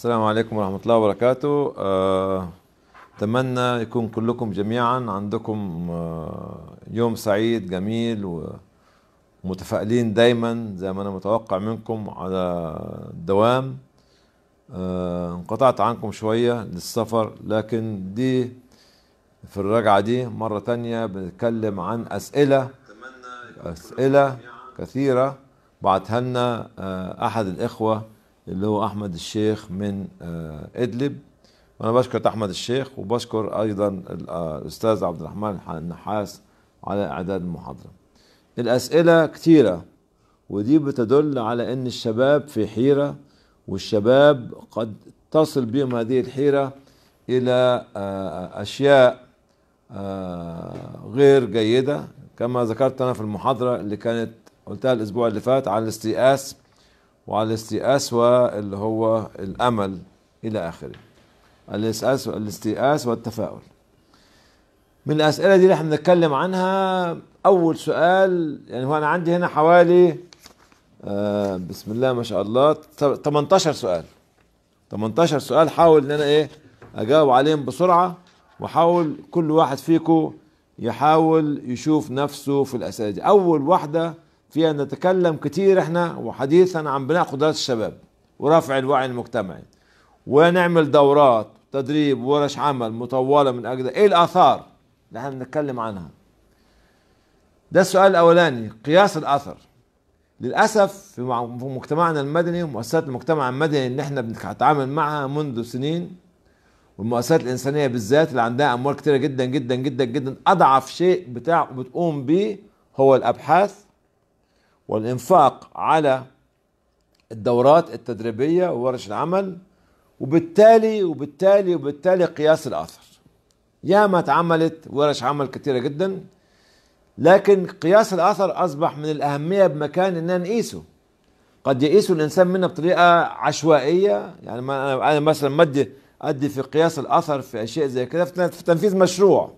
السلام عليكم ورحمة الله وبركاته آه، أتمنى يكون كلكم جميعا عندكم آه، يوم سعيد جميل ومتفائلين دايما زي ما أنا متوقع منكم على الدوام آه، انقطعت عنكم شوية للسفر لكن دي في الرجعة دي مرة تانية بنتكلم عن أسئلة أسئلة كثيرة بعتها لنا أحد الإخوة اللي هو احمد الشيخ من آه، ادلب وانا بشكر احمد الشيخ وبشكر ايضا آه، الاستاذ عبد الرحمن النحاس على اعداد المحاضره الاسئله كثيره ودي بتدل على ان الشباب في حيره والشباب قد تصل بهم هذه الحيره الى آه، اشياء غير جيده كما ذكرت انا في المحاضره اللي كانت قلتها الاسبوع اللي فات على الاستيئاس وعلى الاستئاس اللي هو الأمل إلى آخره الاستئاس الاستيئاس والتفاؤل من الأسئلة دي اللي احنا بنتكلم عنها أول سؤال يعني هو أنا عندي هنا حوالي آه بسم الله ما شاء الله 18 سؤال 18 سؤال حاول ان انا ايه اجاوب عليهم بسرعه وحاول كل واحد فيكم يحاول يشوف نفسه في الاسئله دي اول واحده فيها نتكلم كتير احنا وحديثا عن بناء قدرات الشباب ورفع الوعي المجتمعي ونعمل دورات تدريب ورش عمل مطولة من أجل إيه الآثار اللي احنا بنتكلم عنها ده السؤال الأولاني قياس الأثر للأسف في مجتمعنا المدني ومؤسسات المجتمع المدني اللي احنا بنتعامل معها منذ سنين والمؤسسات الإنسانية بالذات اللي عندها أموال كتيرة جدا جدا جدا جدا أضعف شيء بتاع بتقوم به هو الأبحاث والإنفاق على الدورات التدريبية وورش العمل وبالتالي وبالتالي وبالتالي قياس الأثر ياما اتعملت ورش عمل كثيرة جدا لكن قياس الأثر أصبح من الأهمية بمكان إننا نقيسه قد يقيسه الإنسان منا بطريقة عشوائية يعني أنا مثلا مدي أدي في قياس الأثر في أشياء زي كده في تنفيذ مشروع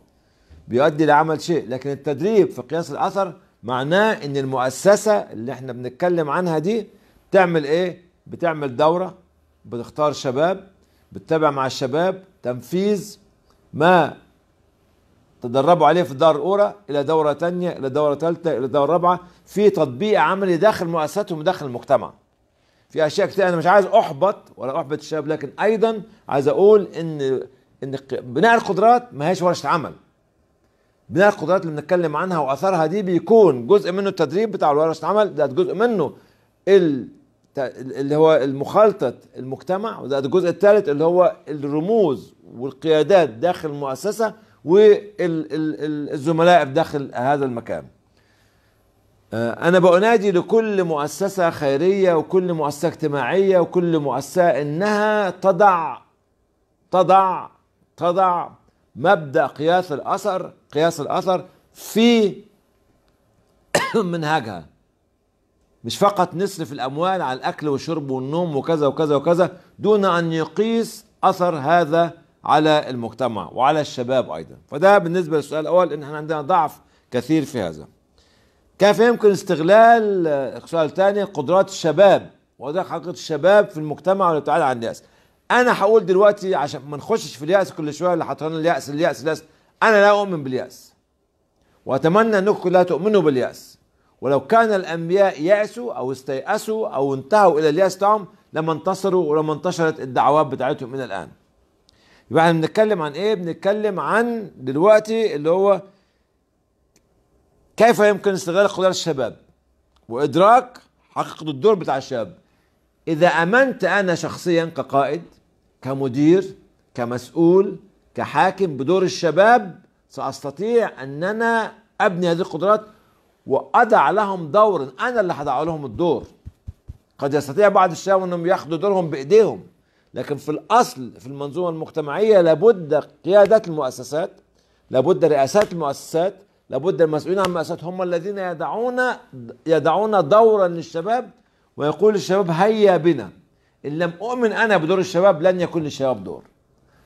بيؤدي لعمل شيء لكن التدريب في قياس الأثر معناه ان المؤسسه اللي احنا بنتكلم عنها دي بتعمل ايه بتعمل دوره بتختار شباب بتتابع مع الشباب تنفيذ ما تدربوا عليه في الدار الاولى الى دوره ثانيه الى دوره ثالثه الى دوره رابعه في تطبيق عملي داخل مؤسساتهم وداخل المجتمع في اشياء كتير انا مش عايز احبط ولا احبط الشباب لكن ايضا عايز اقول ان ان بناء القدرات ما هيش ورشه عمل بناء القدرات اللي بنتكلم عنها واثرها دي بيكون جزء منه التدريب بتاع الورش عمل ده جزء منه اللي هو المخالطة المجتمع وده الجزء الثالث اللي هو الرموز والقيادات داخل المؤسسة والزملاء داخل هذا المكان آه، أنا بأنادي لكل مؤسسة خيرية وكل مؤسسة اجتماعية وكل مؤسسة إنها تضع تضع تضع مبدا قياس الاثر قياس الاثر في منهجها مش فقط نصرف الاموال على الاكل والشرب والنوم وكذا وكذا وكذا دون ان يقيس اثر هذا على المجتمع وعلى الشباب ايضا فده بالنسبه للسؤال الاول ان احنا عندنا ضعف كثير في هذا كيف يمكن استغلال السؤال آه، الثاني قدرات الشباب وده حقيقه الشباب في المجتمع والابتعاد عن الناس انا هقول دلوقتي عشان ما نخشش في الياس كل شويه اللي حطينا الياس الياس الياس انا لا اؤمن بالياس واتمنى انكم كلها تؤمنوا بالياس ولو كان الانبياء يأسوا او استيأسوا او انتهوا الى الياس تاعهم لما انتصروا ولما انتشرت الدعوات بتاعتهم الى الان يبقى احنا بنتكلم عن ايه بنتكلم عن دلوقتي اللي هو كيف يمكن استغلال قدرات الشباب وادراك حقيقه الدور بتاع الشاب اذا امنت انا شخصيا كقائد كمدير كمسؤول كحاكم بدور الشباب سأستطيع أن أنا أبني هذه القدرات وأضع لهم دورا أنا اللي هضع لهم الدور قد يستطيع بعض الشباب أنهم ياخذوا دورهم بإيديهم لكن في الأصل في المنظومة المجتمعية لابد قيادة المؤسسات لابد رئاسات المؤسسات لابد المسؤولين عن المؤسسات هم الذين يدعون يدعون دورا للشباب ويقول الشباب هيا بنا إن لم أؤمن أنا بدور الشباب لن يكون للشباب دور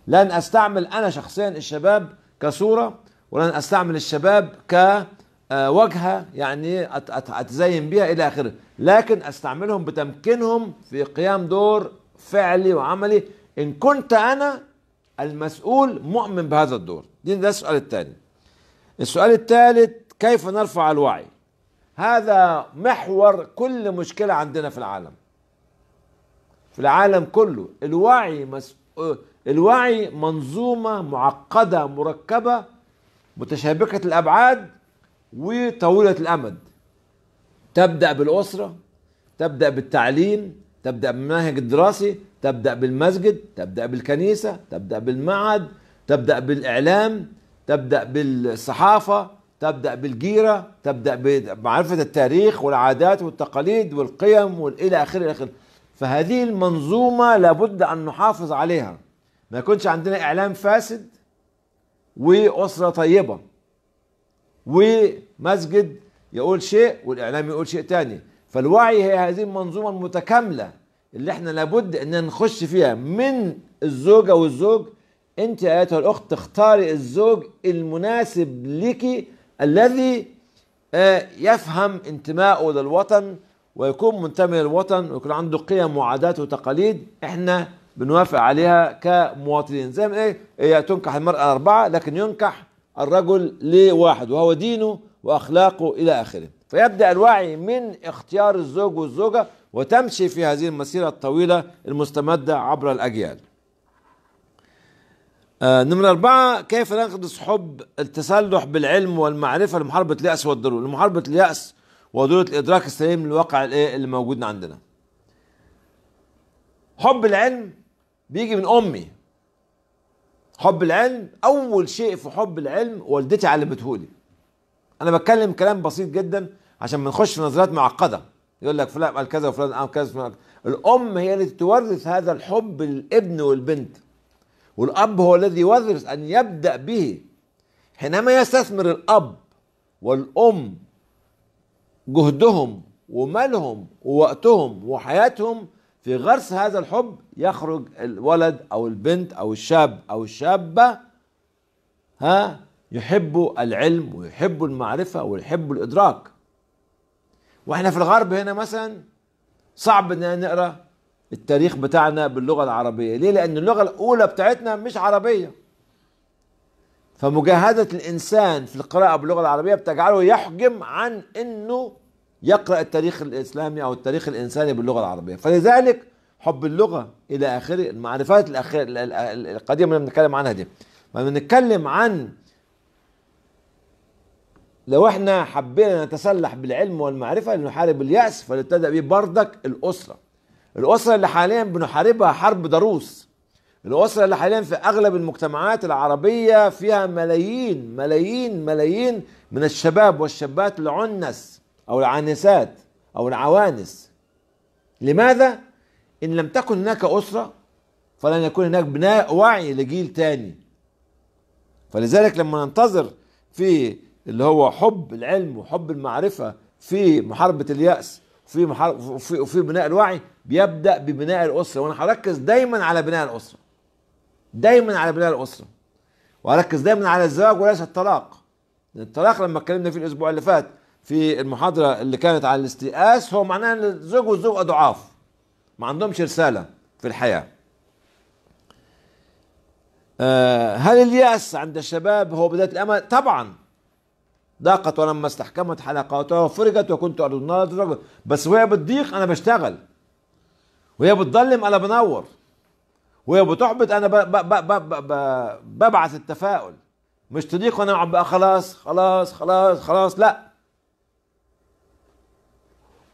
لن أستعمل أنا شخصيا الشباب كصورة ولن أستعمل الشباب كواجهة آه، يعني أتزين بها إلى آخره لكن أستعملهم بتمكينهم في قيام دور فعلي وعملي إن كنت أنا المسؤول مؤمن بهذا الدور ده السؤال الثاني السؤال الثالث كيف نرفع الوعي هذا محور كل مشكلة عندنا في العالم في العالم كله الوعي مس... الوعي منظومة معقدة مركبة متشابكة الأبعاد وطويلة الأمد تبدأ بالأسرة تبدأ بالتعليم تبدأ بالمنهج الدراسي تبدأ بالمسجد تبدأ بالكنيسة تبدأ بالمعهد تبدأ بالإعلام تبدأ بالصحافة تبدأ بالجيرة تبدأ بمعرفة التاريخ والعادات والتقاليد والقيم والإلى آخره إلى آخره فهذه المنظومة لابد أن نحافظ عليها ما يكونش عندنا إعلام فاسد وأسرة طيبة ومسجد يقول شيء والإعلام يقول شيء تاني فالوعي هي هذه المنظومة المتكاملة اللي احنا لابد ان نخش فيها من الزوجة والزوج انت ايتها الاخت تختاري الزوج المناسب لك الذي آه، يفهم انتمائه للوطن ويكون منتمي للوطن ويكون عنده قيم وعادات وتقاليد احنا بنوافق عليها كمواطنين زي ما ايه هي إيه، تنكح المرأة أربعة لكن ينكح الرجل لواحد وهو دينه وأخلاقه إلى آخره فيبدأ الوعي من اختيار الزوج والزوجة وتمشي في هذه المسيرة الطويلة المستمدة عبر الأجيال آه نمرة أربعة كيف نقدس حب التسلح بالعلم والمعرفة لمحاربة اليأس والضرورة لمحاربة اليأس وضروره الادراك السليم للواقع الايه اللي موجود عندنا حب العلم بيجي من امي حب العلم اول شيء في حب العلم والدتي علمته لي انا بتكلم كلام بسيط جدا عشان ما نخش في نظريات معقده يقول لك فلان قال كذا وفلان قال كذا الام هي التي تورث هذا الحب للابن والبنت والاب هو الذي يورث ان يبدا به حينما يستثمر الاب والام جهدهم ومالهم ووقتهم وحياتهم في غرس هذا الحب يخرج الولد او البنت او الشاب او الشابه ها يحبوا العلم ويحبوا المعرفه ويحبوا الادراك واحنا في الغرب هنا مثلا صعب ان نقرا التاريخ بتاعنا باللغه العربيه ليه لان اللغه الاولى بتاعتنا مش عربيه فمجاهدة الإنسان في القراءة باللغة العربية بتجعله يحجم عن أنه يقرأ التاريخ الإسلامي أو التاريخ الإنساني باللغة العربية فلذلك حب اللغة إلى آخره المعرفات الأخيرة القديمة اللي بنتكلم عنها دي لما بنتكلم عن لو احنا حبينا نتسلح بالعلم والمعرفة لنحارب اليأس فنبتدا به بردك الأسرة الأسرة اللي حاليا بنحاربها حرب ضروس الأسرة اللي حاليا في أغلب المجتمعات العربية فيها ملايين ملايين ملايين من الشباب والشابات العنس أو العانسات أو العوانس لماذا؟ إن لم تكن هناك أسرة فلن يكون هناك بناء وعي لجيل تاني فلذلك لما ننتظر في اللي هو حب العلم وحب المعرفة في محاربة اليأس وفي محارب وفي, بناء الوعي بيبدأ ببناء الأسرة وأنا هركز دايما على بناء الأسرة دايما على بناء الاسره واركز دايما على الزواج وليس الطلاق الطلاق لما اتكلمنا فيه الاسبوع اللي فات في المحاضره اللي كانت على الاستئاس هو معناه ان الزوج والزوجه ضعاف ما عندهمش رساله في الحياه آه، هل الياس عند الشباب هو بدايه الامل طبعا ضاقت ولما استحكمت حلقاتها وفرجت وكنت ارض النار بس وهي بتضيق انا بشتغل وهي بتظلم انا بنور وهي بتحبط انا ببعث التفاؤل مش تضيق وانا بقى خلاص خلاص خلاص خلاص لا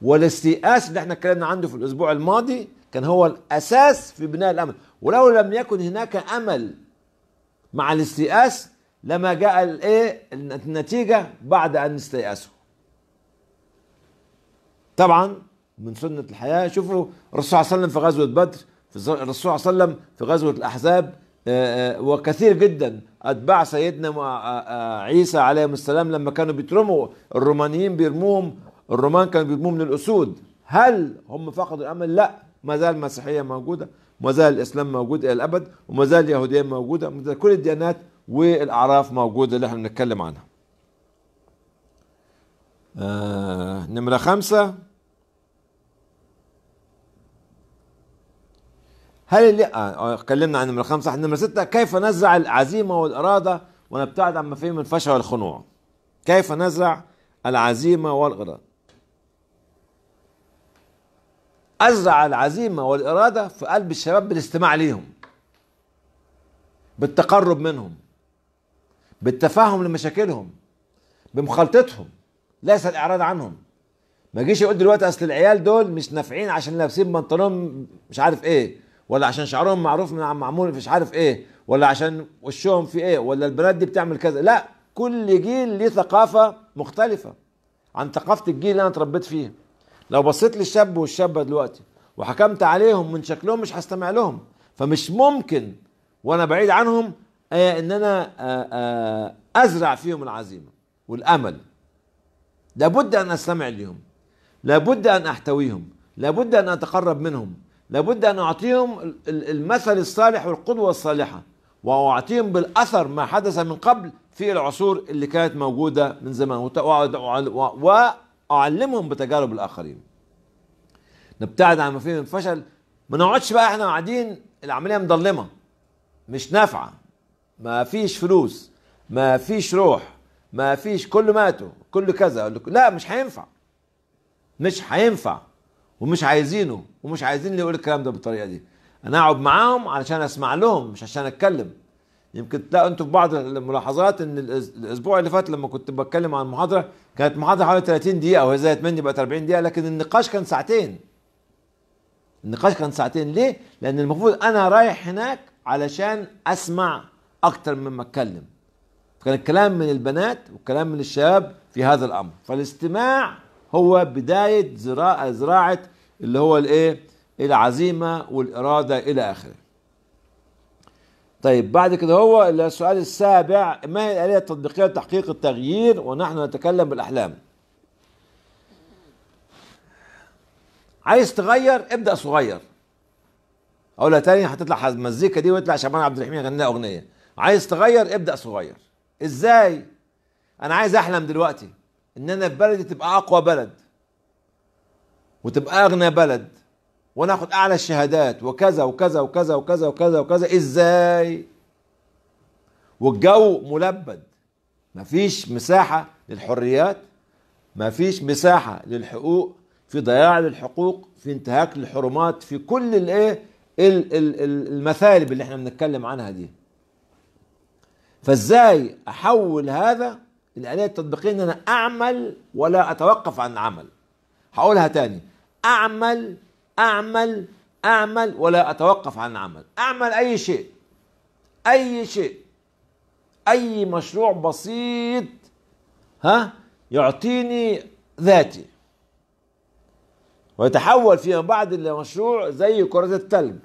والاستيئاس اللي احنا اتكلمنا عنه في الاسبوع الماضي كان هو الاساس في بناء الامل ولو لم يكن هناك امل مع الاستيئاس لما جاء الايه النتيجه بعد ان استيأسوا طبعا من سنه الحياه شوفوا الرسول صلى الله عليه وسلم في غزوه بدر في الرسول صلى الله عليه وسلم في غزوة الأحزاب آه، آه، وكثير جدا أتباع سيدنا آه، عيسى عليه السلام لما كانوا بيترموا الرومانيين بيرموهم الرومان كانوا بيرموهم للأسود هل هم فقدوا الأمل؟ لا ما زال المسيحية موجودة وما زال الإسلام موجود إلى الأبد وما زال اليهودية موجودة وما زال كل الديانات والأعراف موجودة اللي احنا بنتكلم عنها آه نمرة خمسة هل اللي آه، آه، اتكلمنا عن نمره خمسه نمره سته كيف نزرع العزيمه والاراده ونبتعد عن مفاهيم الفشل والخنوع كيف نزرع العزيمه والاراده ازرع العزيمه والاراده في قلب الشباب بالاستماع ليهم بالتقرب منهم بالتفاهم لمشاكلهم بمخالطتهم ليس الاعراض عنهم ما جيش يقول دلوقتي اصل العيال دول مش نافعين عشان لابسين بنطلون مش عارف ايه ولا عشان شعرهم معروف من عم معمول مش عارف ايه ولا عشان وشهم في ايه ولا البنات دي بتعمل كذا لا كل جيل ليه ثقافه مختلفه عن ثقافه الجيل اللي انا اتربيت فيه لو بصيت للشاب والشابه دلوقتي وحكمت عليهم من شكلهم مش هستمع لهم فمش ممكن وانا بعيد عنهم آه، ان انا آه، آه، ازرع فيهم العزيمه والامل لابد ان استمع ليهم لابد ان احتويهم لابد ان اتقرب منهم لابد أن أعطيهم المثل الصالح والقدوة الصالحة وأعطيهم بالأثر ما حدث من قبل في العصور اللي كانت موجودة من زمان وأعلمهم بتجارب الآخرين نبتعد عن ما فيه من فشل ما نقعدش بقى احنا قاعدين العملية مضلمة مش نافعة ما فيش فلوس ما فيش روح ما فيش كله ماتوا كله كذا لا مش هينفع مش هينفع ومش عايزينه ومش عايزين اللي يقول الكلام ده بالطريقه دي انا اقعد معاهم علشان اسمع لهم مش عشان اتكلم يمكن تلاقوا انتم في بعض الملاحظات ان الاسبوع اللي فات لما كنت بتكلم عن محاضره كانت محاضره حوالي 30 دقيقه وهي زادت مني بقت 40 دقيقه لكن النقاش كان ساعتين النقاش كان ساعتين ليه؟ لان المفروض انا رايح هناك علشان اسمع اكتر مما اتكلم فكان الكلام من البنات والكلام من الشباب في هذا الامر فالاستماع هو بداية زراعة زراعة اللي هو الايه العزيمة والإرادة إلى آخره طيب بعد كده هو السؤال السابع ما هي الآلية التطبيقية لتحقيق التغيير ونحن نتكلم بالأحلام عايز تغير ابدأ صغير أقولها تاني هتطلع المزيكا دي ويطلع شعبان عبد الرحيم يغني أغنية عايز تغير ابدأ صغير إزاي أنا عايز أحلم دلوقتي ان انا في بلدي تبقى اقوى بلد وتبقى اغنى بلد وانا اخد اعلى الشهادات وكذا وكذا وكذا وكذا وكذا وكذا ازاي والجو ملبد مفيش مساحه للحريات مفيش مساحه للحقوق في ضياع للحقوق في انتهاك للحرمات في كل الايه المثالب اللي احنا بنتكلم عنها دي فازاي احول هذا الآلية التطبيقية إن أنا أعمل ولا أتوقف عن العمل هقولها تاني أعمل أعمل أعمل ولا أتوقف عن العمل أعمل أي شيء أي شيء أي مشروع بسيط ها يعطيني ذاتي ويتحول فيما بعد إلى مشروع زي كرة التلج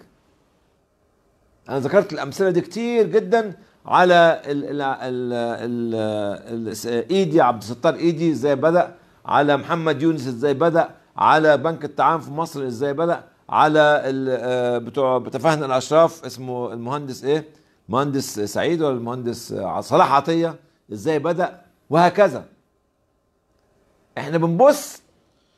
أنا ذكرت الأمثلة دي كتير جدا على ال ال ال ايدي عبد الستار ايدي ازاي بدا على محمد يونس ازاي بدا على بنك التعاون في مصر ازاي بدا على آه، بتوع بتفاهنا الاشراف اسمه المهندس ايه مهندس سعيد ولا المهندس صلاح عطيه ازاي بدا وهكذا احنا بنبص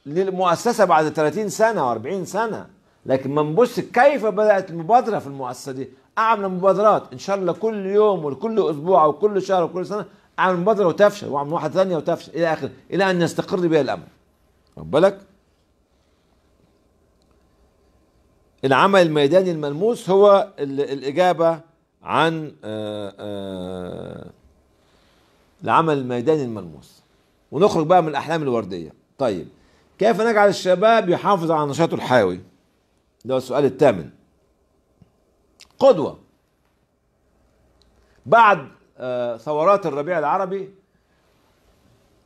للمؤسسه بعد 30 سنه و40 سنه لكن ما نبص كيف بدات المبادره في المؤسسه دي اعمل مبادرات ان شاء الله كل يوم وكل اسبوع وكل شهر وكل سنه اعمل مبادره وتفشل واعمل واحده ثانيه وتفشل الى اخره الى ان يستقر بها الامر واخد بالك العمل الميداني الملموس هو الاجابه عن آه، آه، العمل الميداني الملموس ونخرج بقى من الاحلام الورديه طيب كيف نجعل الشباب يحافظ على نشاطه الحيوي ده السؤال الثامن قدوة بعد آه، ثورات الربيع العربي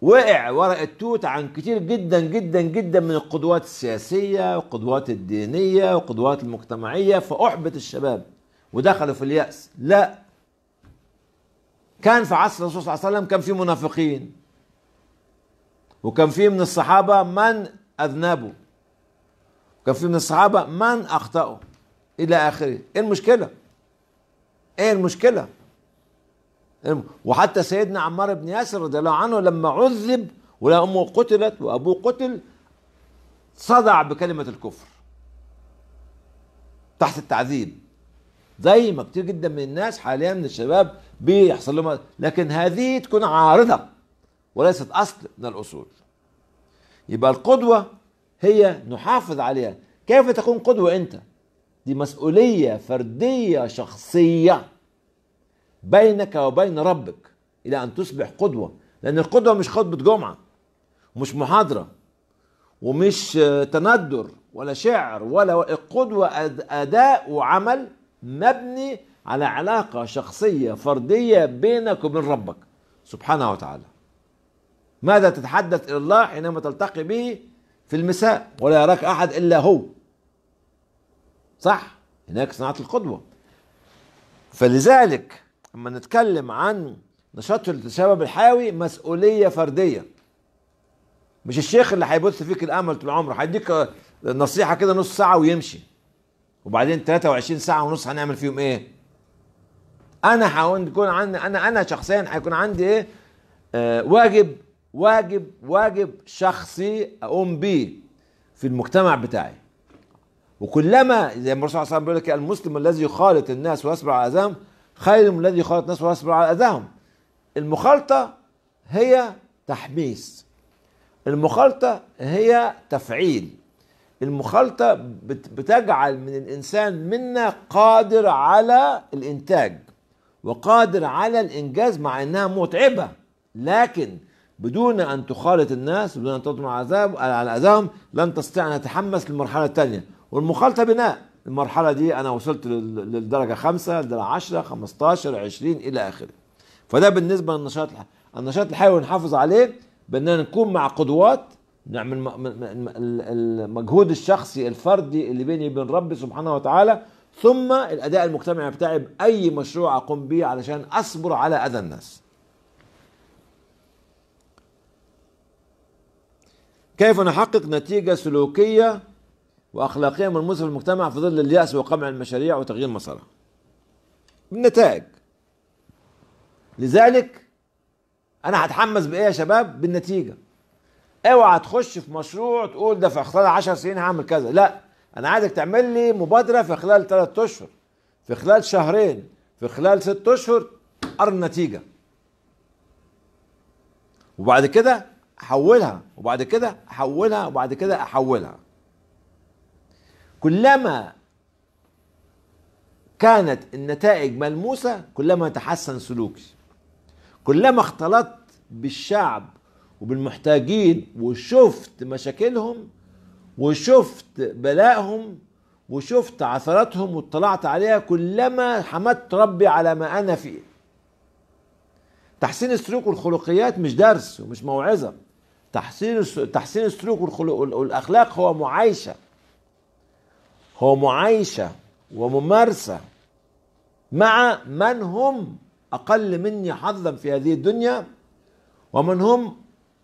وقع ورق التوت عن كتير جدا جدا جدا من القدوات السياسية والقدوات الدينية والقدوات المجتمعية فأحبط الشباب ودخلوا في اليأس لا كان في عصر الرسول صلى الله عليه وسلم كان في منافقين وكان في من الصحابة من أذنبوا كان في من الصحابه من اخطاوا الى اخره ايه المشكله ايه المشكله إيه وحتى سيدنا عمار بن ياسر رضي الله عنه لما عذب ولا امه قتلت وابوه قتل صدع بكلمه الكفر تحت التعذيب زي ما كتير جدا من الناس حاليا من الشباب بيحصل لهم لكن هذه تكون عارضه وليست اصل من الاصول يبقى القدوه هي نحافظ عليها كيف تكون قدوة أنت دي مسؤولية فردية شخصية بينك وبين ربك إلى أن تصبح قدوة لأن القدوة مش خطبة جمعة ومش محاضرة ومش تندر ولا شعر ولا القدوة أداء وعمل مبني على علاقة شخصية فردية بينك وبين ربك سبحانه وتعالى ماذا تتحدث إلى الله حينما تلتقي به في المساء ولا يراك أحد إلا هو صح هناك صناعة القدوة فلذلك لما نتكلم عن نشاط الشباب الحيوي مسؤولية فردية مش الشيخ اللي هيبث فيك الأمل طول عمره هيديك نصيحة كده نص ساعة ويمشي وبعدين 23 ساعة ونص هنعمل فيهم إيه؟ أنا هكون عندي أنا أنا شخصيا هيكون عندي إيه؟ آه واجب واجب واجب شخصي اقوم بيه في المجتمع بتاعي وكلما زي ما الرسول صلى الله عليه وسلم بيقول لك المسلم الذي يخالط الناس ويصبر على اذاهم خير من الذي يخالط الناس ويصبر على اذاهم المخالطه هي تحميس المخالطه هي تفعيل المخالطه بتجعل من الانسان منا قادر على الانتاج وقادر على الانجاز مع انها متعبه لكن بدون أن تخالط الناس بدون أن تطمع عذاب على أذاهم لن تستطيع أن تتحمس للمرحلة الثانية والمخالطة بناء المرحلة دي أنا وصلت للدرجة خمسة للدرجة 10 15 20 إلى آخره فده بالنسبة للنشاط النشاط الحيوي نحافظ عليه بأننا نكون مع قدوات نعمل المجهود الشخصي الفردي اللي بيني وبين ربي سبحانه وتعالى ثم الأداء المجتمعي بتاعي بأي مشروع أقوم به علشان أصبر على أذى الناس كيف نحقق نتيجة سلوكية وأخلاقية ملموسة في المجتمع في ظل اليأس وقمع المشاريع وتغيير مسارها بالنتائج لذلك أنا هتحمس بإيه يا شباب بالنتيجة اوعى تخش في مشروع تقول ده في خلال 10 سنين هعمل كذا لا انا عايزك تعمل لي مبادره في خلال 3 اشهر في خلال شهرين في خلال 6 اشهر ارى النتيجه وبعد كده احولها وبعد كده احولها وبعد كده احولها كلما كانت النتائج ملموسه كلما تحسن سلوكي كلما اختلطت بالشعب وبالمحتاجين وشفت مشاكلهم وشفت بلائهم وشفت عثراتهم واطلعت عليها كلما حمدت ربي على ما انا فيه تحسين السلوك والخلقيات مش درس ومش موعظه تحسين تحسين السلوك والاخلاق هو معايشه هو معايشه وممارسه مع من هم اقل مني حظا في هذه الدنيا ومن هم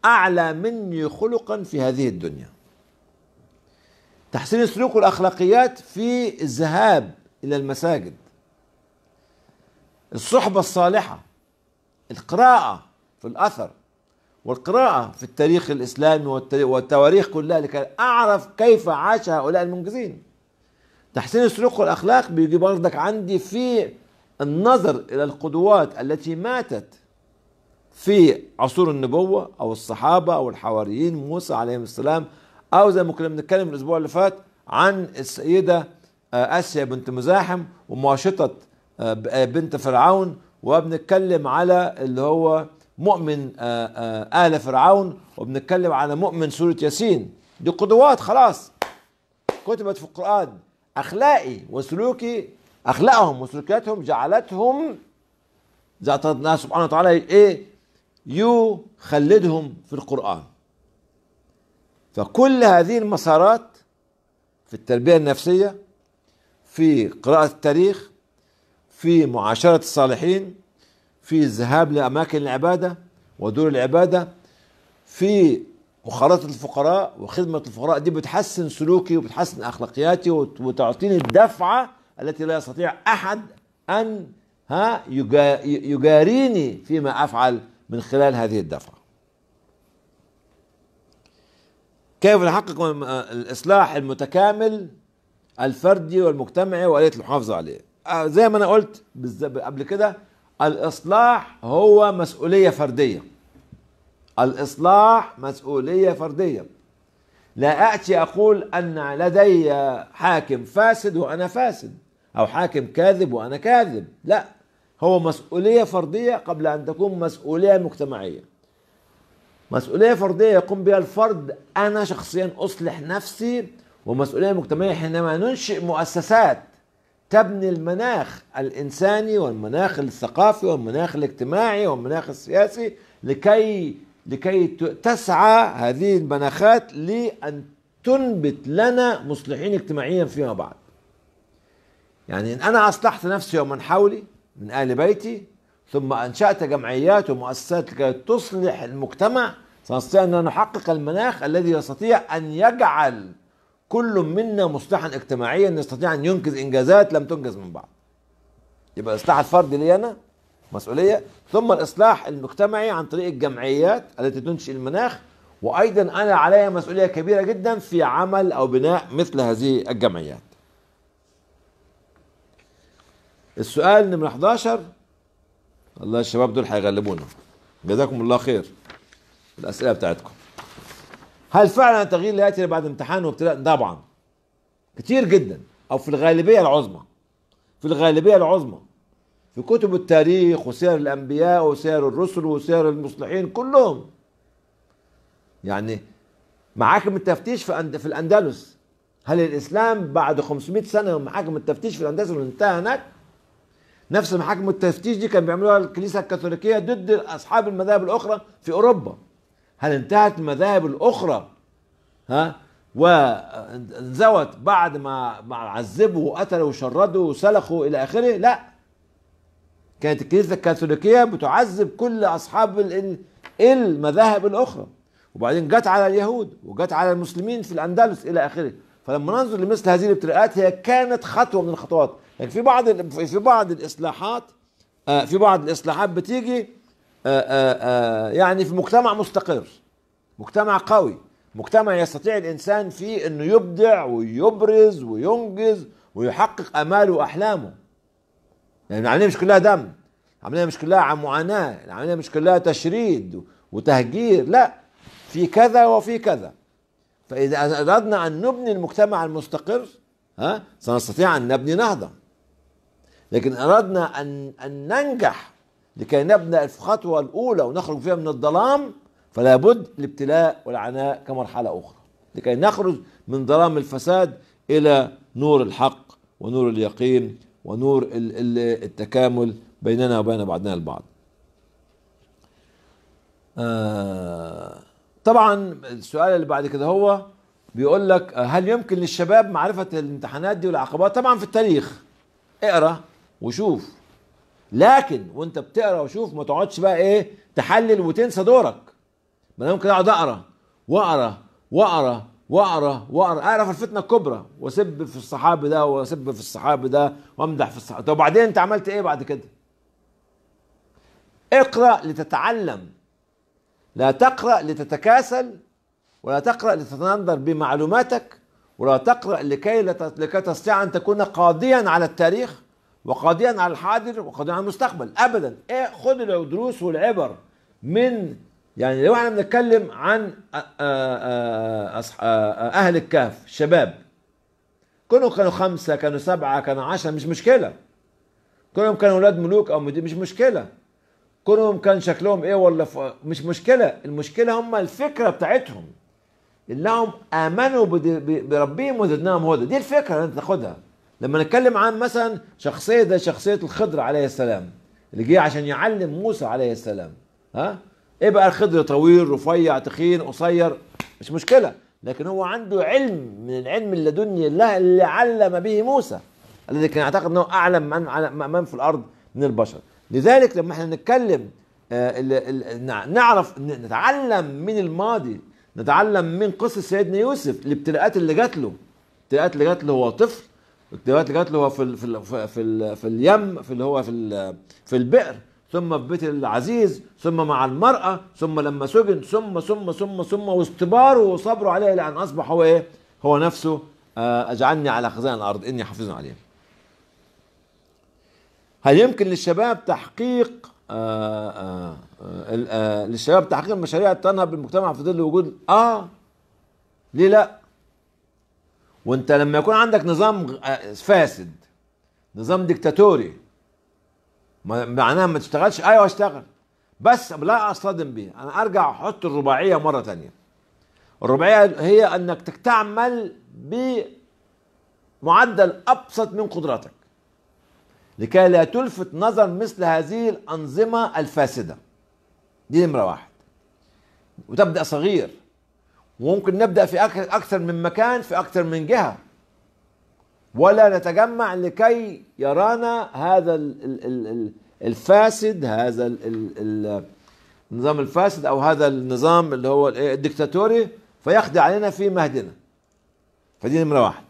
اعلى مني خلقا في هذه الدنيا تحسين السلوك والاخلاقيات في الذهاب الى المساجد الصحبه الصالحه القراءه في الاثر والقراءة في التاريخ الإسلامي والتواريخ كلها لكي أعرف كيف عاش هؤلاء المنجزين تحسين السلوك والأخلاق بيجي برضك عندي في النظر إلى القدوات التي ماتت في عصور النبوة أو الصحابة أو الحواريين موسى عليهم السلام أو زي ما كنا بنتكلم الأسبوع اللي فات عن السيدة آه، آسيا بنت مزاحم ومواشطة آه، آه، بنت فرعون وبنتكلم على اللي هو مؤمن آه، آه، آل فرعون وبنتكلم على مؤمن سورة ياسين دي قدوات خلاص كتبت في القرآن أخلاقي وسلوكي أخلاقهم وسلوكياتهم جعلتهم زي الله سبحانه وتعالى إيه يخلدهم في القرآن فكل هذه المسارات في التربية النفسية في قراءة التاريخ في معاشرة الصالحين في الذهاب لأماكن العبادة ودور العبادة في مخالطة الفقراء وخدمة الفقراء دي بتحسن سلوكي وبتحسن أخلاقياتي وتعطيني الدفعة التي لا يستطيع أحد أن ها يجاريني فيما أفعل من خلال هذه الدفعة كيف نحقق الإصلاح المتكامل الفردي والمجتمعي وآلية المحافظة عليه آه، زي ما أنا قلت قبل كده الإصلاح هو مسؤولية فردية الإصلاح مسؤولية فردية لا أتي أقول أن لدي حاكم فاسد وأنا فاسد أو حاكم كاذب وأنا كاذب لا هو مسؤولية فردية قبل أن تكون مسؤولية مجتمعية مسؤولية فردية يقوم بها الفرد أنا شخصيا أصلح نفسي ومسؤولية مجتمعية حينما ننشئ مؤسسات تبني المناخ الانساني والمناخ الثقافي والمناخ الاجتماعي والمناخ السياسي لكي لكي تسعى هذه المناخات لان تنبت لنا مصلحين اجتماعيا فيما بعد. يعني ان انا اصلحت نفسي ومن حولي من اهل بيتي ثم انشات جمعيات ومؤسسات لكي تصلح المجتمع سنستطيع ان نحقق المناخ الذي يستطيع ان يجعل كل منا مصلحا اجتماعيا يستطيع ان ينجز انجازات لم تنجز من بعض يبقى الاصلاح الفردي لي انا مسؤوليه ثم الاصلاح المجتمعي عن طريق الجمعيات التي تنشئ المناخ وايضا انا علي مسؤوليه كبيره جدا في عمل او بناء مثل هذه الجمعيات السؤال نمرة 11 الله الشباب دول هيغلبونا جزاكم الله خير الاسئله بتاعتكم هل فعلا التغيير لا ياتي بعد امتحان وابتلاء؟ طبعا كتير جدا او في الغالبيه العظمى في الغالبيه العظمى في كتب التاريخ وسير الانبياء وسير الرسل وسير المصلحين كلهم يعني محاكم التفتيش في في الاندلس هل الاسلام بعد 500 سنه من محاكم التفتيش في الاندلس انتهى هناك نفس محاكم التفتيش دي كان بيعملوها الكنيسه الكاثوليكيه ضد اصحاب المذاهب الاخرى في اوروبا هل انتهت المذاهب الاخرى ها وانزوت بعد ما عذبوا وقتلوا وشردوا وسلخوا الى اخره لا كانت الكنيسه الكاثوليكيه بتعذب كل اصحاب المذاهب الاخرى وبعدين جت على اليهود وجت على المسلمين في الاندلس الى اخره فلما ننظر لمثل هذه الابتلاءات هي كانت خطوه من الخطوات لكن يعني في بعض في بعض الاصلاحات آه، في بعض الاصلاحات بتيجي آه، آه، آه، يعني في مجتمع مستقر مجتمع قوي مجتمع يستطيع الانسان فيه انه يبدع ويبرز وينجز ويحقق اماله واحلامه يعني العمليه مش كلها دم العمليه مش كلها معاناه العمليه مش كلها تشريد وتهجير لا في كذا وفي كذا فاذا اردنا ان نبني المجتمع المستقر ها سنستطيع ان نبني نهضه لكن اردنا ان ان ننجح لكي نبنى الخطوة الأولى ونخرج فيها من الظلام فلا بد الابتلاء والعناء كمرحلة أخرى لكي نخرج من ظلام الفساد إلى نور الحق ونور اليقين ونور التكامل بيننا وبين بعضنا البعض آه، طبعا السؤال اللي بعد كده هو بيقول لك هل يمكن للشباب معرفة الامتحانات دي والعقبات طبعا في التاريخ اقرأ وشوف لكن وانت بتقرا وشوف ما تقعدش بقى ايه تحلل وتنسى دورك ما انا ممكن اقعد اقرا واقرا واقرا واقرا واقرا اقرا في الفتنه الكبرى واسب في الصحابي ده واسب في الصحابي ده وامدح في الصحابي طب وبعدين انت عملت ايه بعد كده؟ اقرا لتتعلم لا تقرا لتتكاسل ولا تقرا لتتنظر بمعلوماتك ولا تقرا لكي لكي تستطيع ان تكون قاضيا على التاريخ وقاضيا على الحاضر وقاضيا على المستقبل ابدا ايه خد الدروس والعبر من يعني لو احنا بنتكلم عن آه، آه، آه، اهل الكهف الشباب كانوا كانوا خمسة كانوا سبعة كانوا عشرة مش مشكلة كلهم كانوا أولاد ملوك أو مدير مش مشكلة كلهم كان شكلهم إيه ولا ف... مش مشكلة المشكلة هم الفكرة بتاعتهم انهم امنوا بربهم وزدناهم هدى دي الفكره اللي انت تاخدها لما نتكلم عن مثلا شخصيه زي شخصيه الخضر عليه السلام اللي جه عشان يعلم موسى عليه السلام ها ايه بقى الخضر طويل رفيع تخين قصير مش مشكله لكن هو عنده علم من العلم اللدني الله اللي علم به موسى الذي كان يعتقد انه اعلم من من في الارض من البشر لذلك لما احنا نتكلم آه، نعرف نتعلم من الماضي نتعلم من قصه سيدنا يوسف الابتلاءات اللي جات له الابتلاءات اللي جات له هو طفل دلوقتي جات له في الـ في الـ في, الـ في اليم في اللي هو في في البئر ثم في بيت العزيز ثم مع المرأة ثم لما سجن ثم ثم ثم ثم واستباره وصبره عليه لأن أصبح هو إيه هو نفسه آه، أجعلني على خزائن الأرض إني حافظ عليه. هل يمكن للشباب تحقيق آآ آه، آآ آه، للشباب تحقيق مشاريع التنهب بالمجتمع في ظل وجود آه ليه لأ وانت لما يكون عندك نظام آه، فاسد نظام ديكتاتوري معناها ما تشتغلش ايوه اشتغل بس لا اصطدم به انا ارجع احط الرباعيه مره ثانيه الرباعيه هي انك تعمل بمعدل ابسط من قدراتك لكي لا تلفت نظر مثل هذه الانظمه الفاسده دي نمره واحد وتبدا صغير وممكن نبدأ في أكثر من مكان في أكثر من جهة ولا نتجمع لكي يرانا هذا الفاسد هذا النظام الفاسد أو هذا النظام اللي هو الدكتاتوري فيخدع علينا في مهدنا فدي نمرة واحد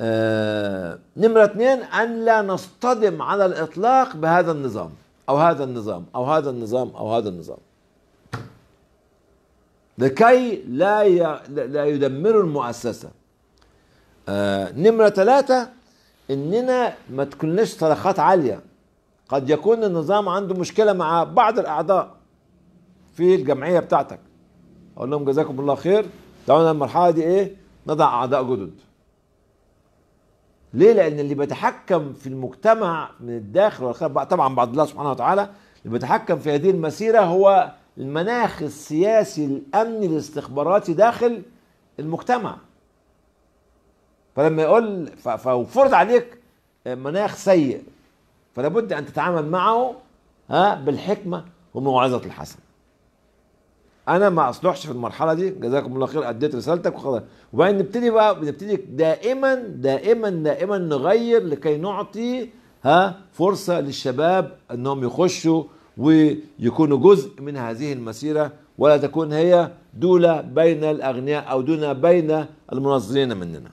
آه، نمرة اثنين أن لا نصطدم على الإطلاق بهذا النظام أو هذا النظام أو هذا النظام أو هذا النظام لكي لا لا يدمروا المؤسسة آه نمرة ثلاثة إننا ما تكونش صرخات عالية قد يكون النظام عنده مشكلة مع بعض الأعضاء في الجمعية بتاعتك أقول لهم جزاكم الله خير تعالوا المرحلة دي إيه نضع أعضاء جدد ليه؟ لأن اللي بيتحكم في المجتمع من الداخل والخارج طبعا بعد الله سبحانه وتعالى اللي بيتحكم في هذه المسيرة هو المناخ السياسي الامني الاستخباراتي داخل المجتمع فلما يقول فرض عليك مناخ سيء فلا بد ان تتعامل معه ها بالحكمه وموعظه الحسن انا ما اصلحش في المرحله دي جزاكم الله خير اديت رسالتك وخلاص وبعدين نبتدي بقى بنبتدي دائما دائما دائما نغير لكي نعطي ها فرصه للشباب انهم يخشوا ويكونوا جزء من هذه المسيرة ولا تكون هي دولة بين الأغنياء أو دولة بين المنظرين مننا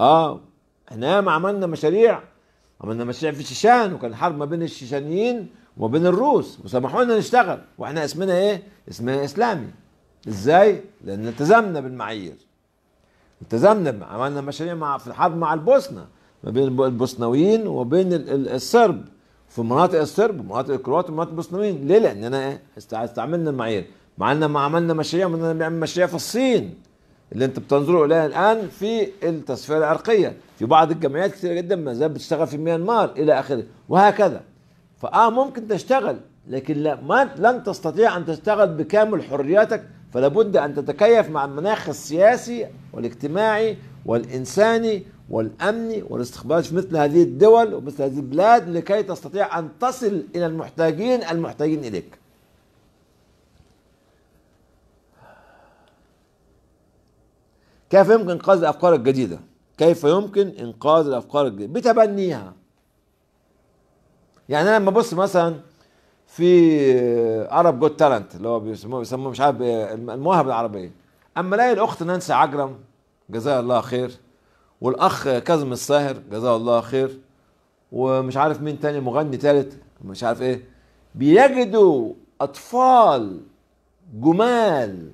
آه احنا ياما عملنا مشاريع عملنا مشاريع في الشيشان وكان حرب ما بين الشيشانيين وما بين الروس وسمحونا نشتغل واحنا اسمنا ايه؟ اسمنا اسلامي ازاي؟ لان التزمنا بالمعايير التزمنا عملنا مشاريع مع في الحرب مع البوسنه ما بين البوسنويين وبين السرب في مناطق السرب ومناطق الكروات ومناطق البوسنويين ليه لان انا إيه؟ استعملنا المعايير مع ان ما عملنا مشاريع من بنعمل مشاريع في الصين اللي انت بتنظروا اليها الان في التصفيه العرقيه في بعض الجمعيات كثيره جدا ما زالت بتشتغل في ميانمار الى اخره وهكذا فاه ممكن تشتغل لكن لا ما لن تستطيع ان تشتغل بكامل حرياتك فلا بد ان تتكيف مع المناخ السياسي والاجتماعي والإنساني والأمني والاستخبارات في مثل هذه الدول ومثل هذه البلاد لكي تستطيع أن تصل إلى المحتاجين المحتاجين إليك كيف يمكن إنقاذ الأفكار الجديدة؟ كيف يمكن إنقاذ الأفكار الجديدة؟ بتبنيها يعني أنا لما أبص مثلا في عرب جود تالنت اللي هو بيسموه بيسموه مش عارف المواهب العربية أما ألاقي الأخت نانسي عجرم جزاه الله خير والاخ كاظم الساهر جزاه الله خير ومش عارف مين تاني مغني تالت مش عارف ايه بيجدوا اطفال جمال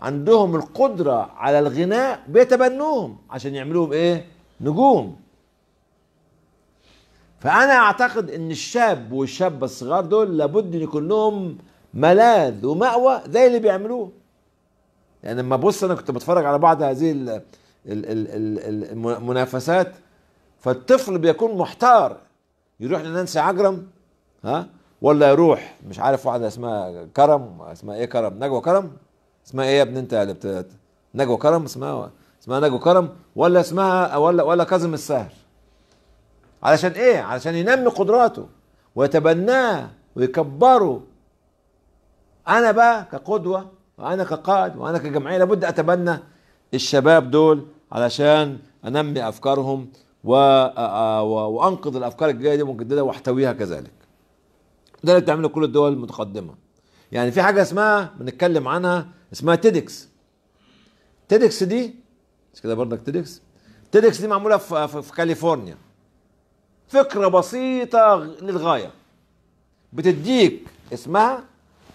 عندهم القدرة على الغناء بيتبنوهم عشان يعملوهم ايه نجوم فانا اعتقد ان الشاب والشابة الصغار دول لابد ان يكون لهم ملاذ ومأوى زي اللي بيعملوه يعني لما بص انا كنت بتفرج على بعض هذه المنافسات فالطفل بيكون محتار يروح لنانسي عجرم ها ولا يروح مش عارف واحده اسمها كرم اسمها ايه كرم نجوى كرم اسمها ايه يا ابني انت اللي نجوى كرم اسمها اسمها نجوى كرم ولا اسمها ولا ولا كاظم الساهر علشان ايه علشان ينمي قدراته ويتبناه ويكبره انا بقى كقدوه وانا كقائد وانا كجمعيه لابد اتبنى الشباب دول علشان انمي افكارهم آه، وانقذ الافكار الجايه دي واحتويها كذلك ده اللي بتعمله كل الدول المتقدمه يعني في حاجه اسمها بنتكلم عنها اسمها تيدكس تيدكس دي مش كده برضك تيدكس تيدكس دي معموله في, في, في كاليفورنيا فكره بسيطه للغايه بتديك اسمها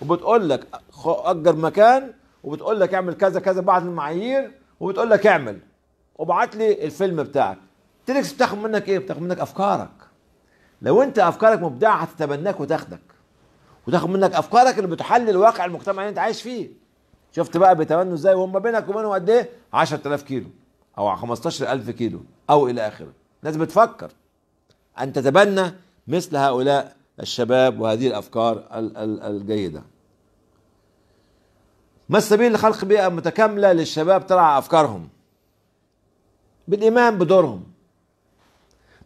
وبتقول لك اجر مكان وبتقول لك اعمل كذا كذا بعد المعايير وبتقول لك اعمل وبعت لي الفيلم بتاعك تريكس بتاخد منك ايه بتاخد منك افكارك لو انت افكارك مبدعه هتتبناك وتاخدك وتاخد منك افكارك اللي بتحلل واقع المجتمع اللي انت عايش فيه شفت بقى بيتبنوا ازاي وهم بينك وبينهم قد ايه 10000 كيلو او 15000 كيلو او الى اخره ناس بتفكر ان تتبنى مثل هؤلاء الشباب وهذه الافكار الجيده ما السبيل لخلق بيئه متكامله للشباب ترعى افكارهم بالايمان بدورهم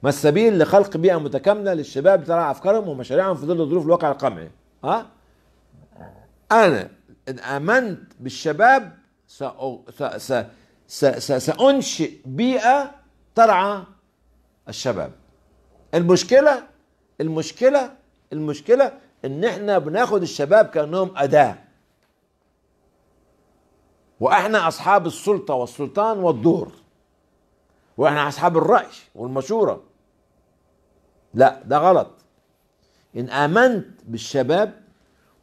ما السبيل لخلق بيئه متكامله للشباب ترعى افكارهم ومشاريعهم في ظل ظروف الواقع القمعي ها انا ان امنت بالشباب سانشئ بيئه ترعى الشباب المشكله المشكله المشكله ان احنا بناخد الشباب كانهم اداه واحنا اصحاب السلطه والسلطان والدور واحنا اصحاب الراي والمشوره لا ده غلط ان امنت بالشباب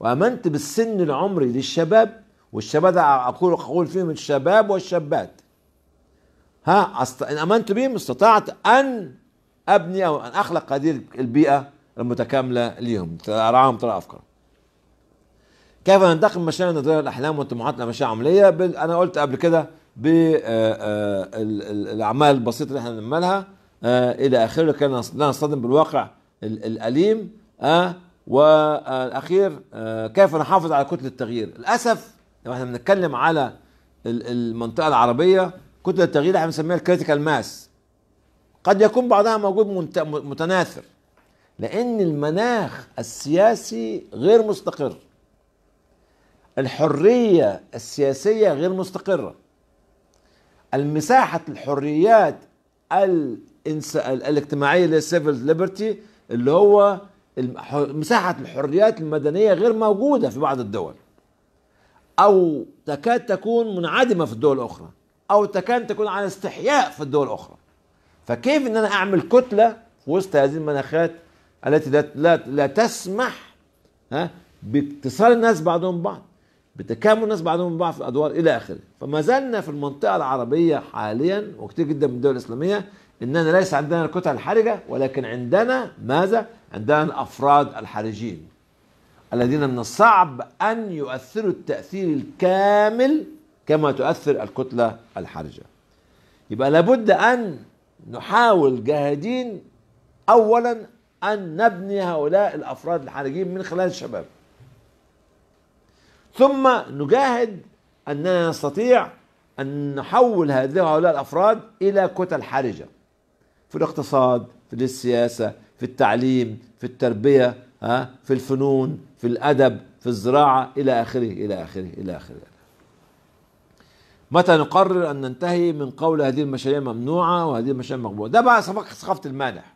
وامنت بالسن العمري للشباب والشباب ده اقول اقول فيهم الشباب والشابات ها ان امنت بهم استطعت ان ابني او ان اخلق هذه البيئه المتكاملة ليهم أرعاهم ترى أفكار كيف ننتقل من مشاعر نظرية الأحلام والطموحات لمشاعر عملية أنا قلت قبل كده بالأعمال آه، آه، البسيطة اللي احنا بنعملها آه، إلى آخره كان لا نصطدم بالواقع الأليم والأخير كيف نحافظ على كتلة التغيير للأسف لو احنا بنتكلم على المنطقة العربية كتلة التغيير احنا بنسميها الكريتيكال ماس قد يكون بعضها موجود متناثر لأن المناخ السياسي غير مستقر الحرية السياسية غير مستقرة المساحة الحريات الانس... الاجتماعية للسيفل ليبرتي اللي هو مساحة الحريات المدنية غير موجودة في بعض الدول أو تكاد تكون منعدمة في الدول الأخرى أو تكاد تكون على استحياء في الدول الأخرى فكيف أن أنا أعمل كتلة في وسط هذه المناخات التي لا, لا تسمح ها باتصال الناس بعضهم بعض بتكامل الناس بعضهم بعض في الادوار الى اخره فما زلنا في المنطقه العربيه حاليا وكثير جدا من الدول الاسلاميه اننا ليس عندنا الكتل الحرجه ولكن عندنا ماذا؟ عندنا الافراد الحرجين الذين من الصعب ان يؤثروا التاثير الكامل كما تؤثر الكتله الحرجه. يبقى لابد ان نحاول جاهدين اولا أن نبني هؤلاء الأفراد الحرجين من خلال الشباب ثم نجاهد أننا نستطيع أن نحول هذه هؤلاء الأفراد إلى كتل حرجة في الاقتصاد في السياسة في التعليم في التربية في الفنون في الأدب في الزراعة إلى آخره إلى آخره إلى آخره متى نقرر أن ننتهي من قول هذه المشاريع ممنوعة وهذه المشاريع مقبولة ده بقى ثقافة المانح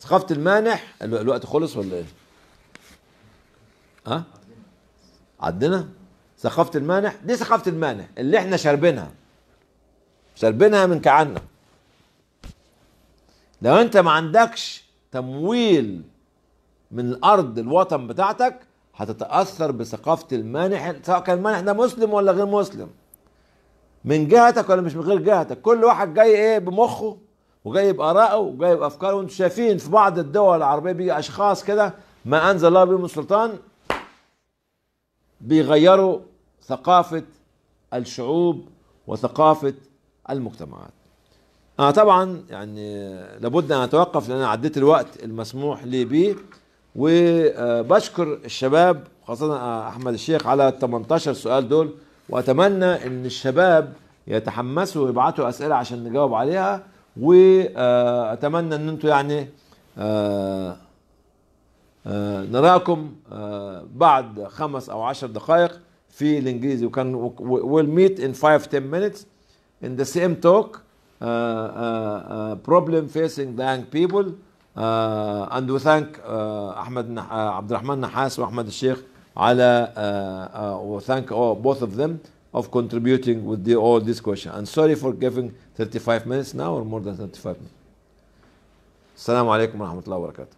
ثقافة المانح الوقت خلص ولا ايه؟ ها؟ عدنا؟ ثقافة المانح دي ثقافة المانح اللي احنا شاربينها شاربينها من كعنا لو انت ما عندكش تمويل من الارض الوطن بتاعتك هتتاثر بثقافه المانح سواء كان المانح ده مسلم ولا غير مسلم من جهتك ولا مش من غير جهتك كل واحد جاي ايه بمخه وجايب آراءه وجايب أفكاره وأنتم شايفين في بعض الدول العربية بيجي أشخاص كده ما أنزل الله بهم سلطان بيغيروا ثقافة الشعوب وثقافة المجتمعات أنا طبعا يعني لابد أن أتوقف لأن أنا عديت الوقت المسموح لي به وبشكر الشباب خاصة أحمد الشيخ على ال 18 سؤال دول وأتمنى أن الشباب يتحمسوا ويبعتوا أسئلة عشان نجاوب عليها واتمنى ان انتم يعني آه، آه، نراكم آه، بعد خمس او عشر دقائق في الانجليزي وكان ويل ميت ان 5 10 مينتس ان ذا سيم توك بروبلم فيسينج ذا يانج بيبل اند وي ثانك احمد عبد الرحمن نحاس واحمد الشيخ على وثانك بوث اوف ذيم of contributing with the, all this question. And sorry for giving 35 minutes now or more than 35 minutes. Assalamu alaikum wa rahmatullahi wa barakatuh.